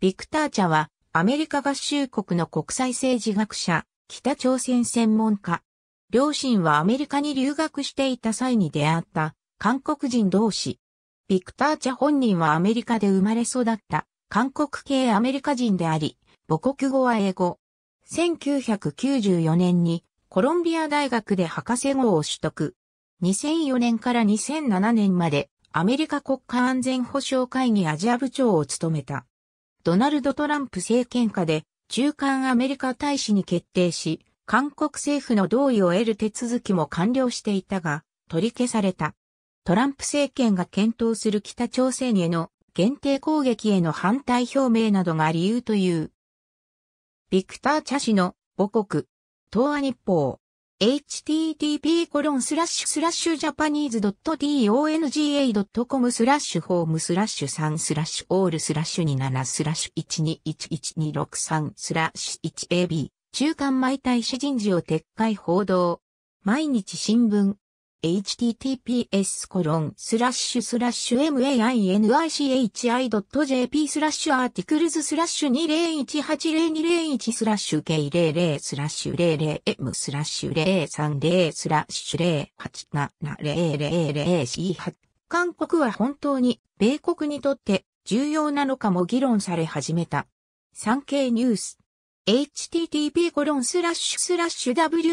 ビクター・チャは、アメリカ合衆国の国際政治学者、北朝鮮専門家。両親はアメリカに留学していた際に出会った韓国人同士。ビクター・チャ本人はアメリカで生まれ育った韓国系アメリカ人であり、母国語は英語。1994年にコロンビア大学で博士号を取得。2004年から2007年までアメリカ国家安全保障会議アジア部長を務めた。ドナルド・トランプ政権下で中間アメリカ大使に決定し、韓国政府の同意を得る手続きも完了していたが、取り消された。トランプ政権が検討する北朝鮮への限定攻撃への反対表明などが理由という。ビクター・チャ氏の母国、東亜日報。h t t p j a p a n e s e t o n g a c o m スラッシュホームスラッシュ3スラッシュオールスラッシュ27スラッシュ121163スラッシュ 1AB 中間毎対市人事を撤回報道毎日新聞 https コロンスラッシュスラッシュ mainichi.jp スラッシュアーティクルズスラッシュ2018001スラッシュ k00 スラッシュ 00m スラッシュ030スラッシュ 0870000c8 韓国は本当に米国にとって重要なのかも議論され始めた。産経ニュース h t t p w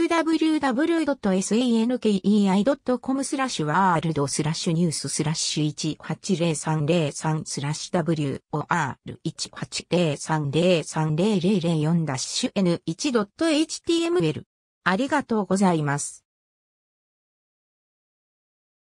w w s e n k e i c o m スラッシュワールドスラッシュニューススラッシュ180303スラッシュ WOR1803030004-n1.html ありがとうございます。